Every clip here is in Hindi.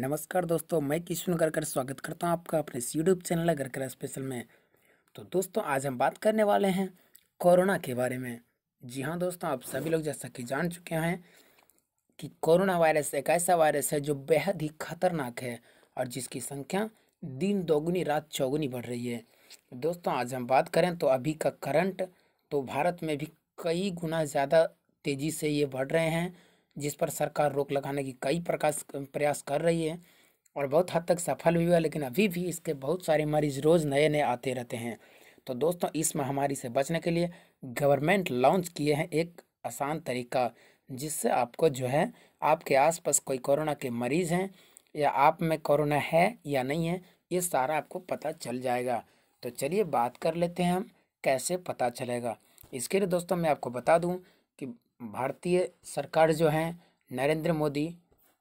नमस्कार दोस्तों मैं किशन गरकर स्वागत करता हूं आपका अपने यूट्यूब चैनल गरकर स्पेशल में तो दोस्तों आज हम बात करने वाले हैं कोरोना के बारे में जी हाँ दोस्तों आप सभी लोग जैसा कि जान चुके हैं कि कोरोना वायरस एक ऐसा वायरस है जो बेहद ही खतरनाक है और जिसकी संख्या दिन दोगुनी रात चौगुनी बढ़ रही है दोस्तों आज हम बात करें तो अभी का करंट तो भारत में भी कई गुना ज़्यादा तेज़ी से ये बढ़ रहे हैं जिस पर सरकार रोक लगाने की कई प्रकाश प्रयास कर रही है और बहुत हद तक सफल भी हुआ लेकिन अभी भी इसके बहुत सारे मरीज रोज़ नए नए आते रहते हैं तो दोस्तों इस महामारी से बचने के लिए गवर्नमेंट लॉन्च किए हैं एक आसान तरीका जिससे आपको जो है आपके आसपास कोई कोरोना के मरीज़ हैं या आप में कोरोना है या नहीं है ये सारा आपको पता चल जाएगा तो चलिए बात कर लेते हैं हम कैसे पता चलेगा इसके लिए दोस्तों मैं आपको बता दूँ भारतीय सरकार जो है नरेंद्र मोदी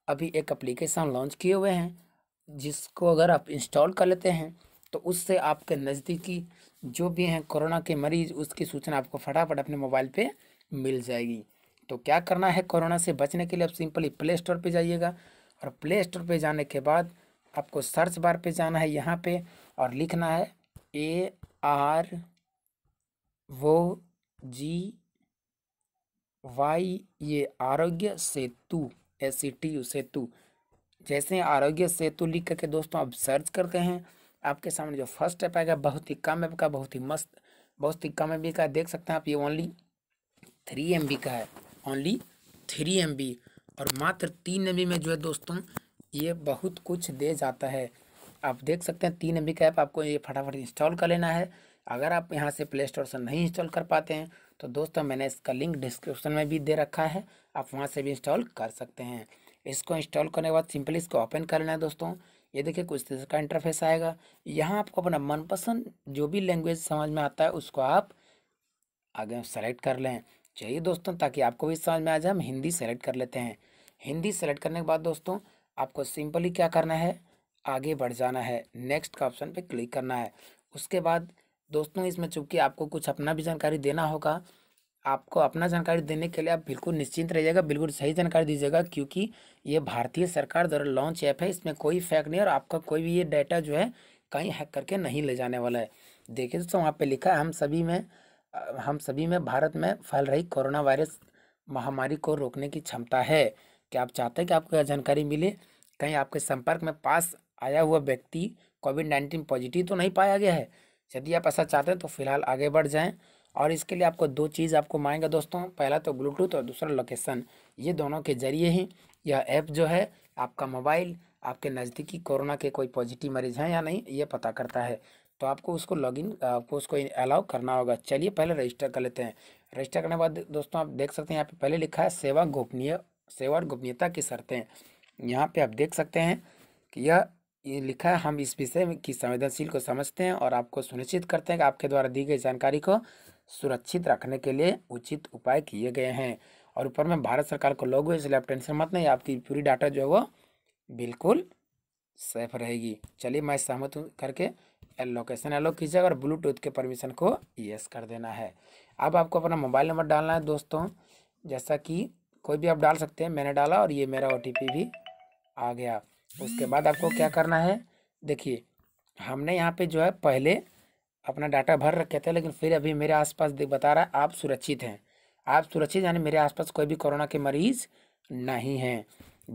अभी एक एप्लीकेशन लॉन्च किए हुए हैं जिसको अगर आप इंस्टॉल कर लेते हैं तो उससे आपके नज़दीकी जो भी हैं कोरोना के मरीज उसकी सूचना आपको फटाफट अपने मोबाइल पे मिल जाएगी तो क्या करना है कोरोना से बचने के लिए आप सिंपली प्ले स्टोर पर जाइएगा और प्ले स्टोर पर जाने के बाद आपको सर्च बार पे जाना है यहाँ पे और लिखना है ए आर वो जी वाई ये Aarogya Setu S C T U Setu जैसे आरोग्य सेतु लिख करके दोस्तों आप सर्च करते हैं आपके सामने जो फर्स्ट ऐप आएगा बहुत ही कम ऐप का बहुत ही मस्त बहुत ही कम एम का देख सकते हैं आप ये ओनली थ्री एम का है ओनली थ्री एम और मात्र तीन एम में जो है दोस्तों ये बहुत कुछ दे जाता है आप देख सकते हैं तीन एम का ऐप आपको ये फटाफट इंस्टॉल कर लेना है अगर आप यहाँ से प्ले स्टोर से नहीं इंस्टॉल कर पाते हैं तो दोस्तों मैंने इसका लिंक डिस्क्रिप्शन में भी दे रखा है आप वहाँ से भी इंस्टॉल कर सकते हैं इसको इंस्टॉल करने के बाद सिंपली इसको ओपन कर लेना है दोस्तों ये देखिए कुछ तरह का इंटरफेस आएगा यहाँ आपको अपना मनपसंद जो भी लैंग्वेज समझ में आता है उसको आप आगे सेलेक्ट कर लें चाहिए दोस्तों ताकि आपको भी समझ में आ जाए हम हिंदी सेलेक्ट कर लेते हैं हिंदी सेलेक्ट करने के बाद दोस्तों आपको सिंपली क्या करना है आगे बढ़ जाना है नेक्स्ट का ऑप्शन पर क्लिक करना है उसके बाद दोस्तों इसमें चूंकि आपको कुछ अपना भी जानकारी देना होगा आपको अपना जानकारी देने के लिए आप बिल्कुल निश्चिंत रहिएगा बिल्कुल सही जानकारी दीजिएगा क्योंकि ये भारतीय सरकार द्वारा लॉन्च ऐप है इसमें कोई फैक नहीं और आपका कोई भी ये डाटा जो है कहीं हैक करके नहीं ले जाने वाला है देखिए दोस्तों वहाँ पे लिखा है हम सभी में हम सभी में भारत में फैल रही कोरोना वायरस महामारी को रोकने की क्षमता है क्या आप चाहते हैं कि आपको यह जानकारी मिले कहीं आपके संपर्क में पास आया हुआ व्यक्ति कोविड नाइन्टीन पॉजिटिव तो नहीं पाया गया है यदि आप ऐसा चाहते हैं तो फिलहाल आगे बढ़ जाएं और इसके लिए आपको दो चीज़ आपको मांगेगा दोस्तों पहला तो ब्लूटूथ और दूसरा लोकेशन ये दोनों के ज़रिए ही यह ऐप जो है आपका मोबाइल आपके नज़दीकी कोरोना के कोई पॉजिटिव मरीज़ हैं या नहीं ये पता करता है तो आपको उसको लॉगिन आपको उसको अलाउ करना होगा चलिए पहले रजिस्टर कर लेते हैं रजिस्टर करने के बाद दोस्तों आप देख सकते हैं यहाँ पे पहले लिखा है सेवा गोपनीय सेवा और गोपनीयता की शर्तें यहाँ पे आप देख सकते हैं कि यह ये लिखा है हम इस विषय की संवेदनशील को समझते हैं और आपको सुनिश्चित करते हैं कि आपके द्वारा दी गई जानकारी को सुरक्षित रखने के लिए उचित उपाय किए गए हैं और ऊपर में भारत सरकार को हुए इसलिए आप टेंशन मत नहीं आपकी पूरी डाटा जो है वो बिल्कुल सेफ रहेगी चलिए मैं सहमत करके लोकेशन एलो कीजिएगा और ब्लूटूथ के परमिशन को यस कर देना है अब आपको अपना मोबाइल नंबर डालना है दोस्तों जैसा कि कोई भी आप डाल सकते हैं मैंने डाला और ये मेरा ओ भी आ गया उसके बाद आपको क्या करना है देखिए हमने यहाँ पे जो है पहले अपना डाटा भर रखे थे लेकिन फिर अभी मेरे आसपास बता रहा है आप सुरक्षित हैं आप सुरक्षित यानी मेरे आसपास कोई भी कोरोना के मरीज़ नहीं हैं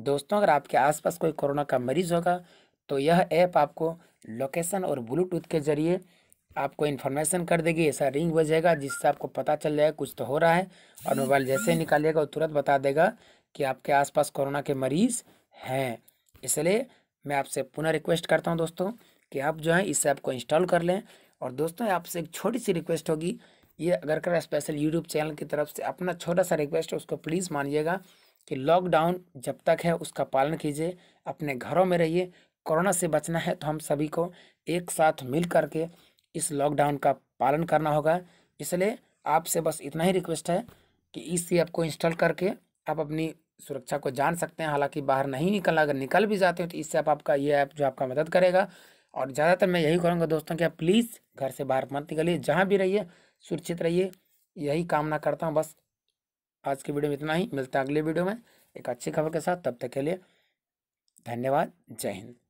दोस्तों अगर आपके आसपास कोई कोरोना का मरीज़ होगा तो यह ऐप आपको लोकेशन और ब्लूटूथ के ज़रिए आपको इन्फॉर्मेशन कर देगी ऐसा रिंग बजेगा जिससे आपको पता चल जाएगा कुछ तो हो रहा है और मोबाइल जैसे ही निकालेगा वो तुरंत बता देगा कि आपके आसपास कोरोना के मरीज़ हैं इसलिए मैं आपसे पुनः रिक्वेस्ट करता हूँ दोस्तों कि आप जो है इस ऐप को इंस्टॉल कर लें और दोस्तों आपसे एक छोटी सी रिक्वेस्ट होगी ये अगर कर स्पेशल यूट्यूब चैनल की तरफ से अपना छोटा सा रिक्वेस्ट है उसको प्लीज़ मानिएगा कि लॉकडाउन जब तक है उसका पालन कीजिए अपने घरों में रहिए कोरोना से बचना है तो हम सभी को एक साथ मिल करके इस लॉकडाउन का पालन करना होगा इसलिए आपसे बस इतना ही रिक्वेस्ट है कि इस ऐप को इंस्टॉल करके आप अपनी सुरक्षा को जान सकते हैं हालांकि बाहर नहीं निकलना अगर निकल भी जाते हो तो इससे आप आपका ये ऐप आप जो आपका मदद करेगा और ज़्यादातर मैं यही करूँगा दोस्तों कि आप प्लीज़ घर से बाहर मत निकलिए जहाँ भी रहिए सुरक्षित रहिए यही कामना करता हूँ बस आज की वीडियो में इतना ही मिलता है अगले वीडियो में एक अच्छी खबर के साथ तब तक के लिए धन्यवाद जय हिंद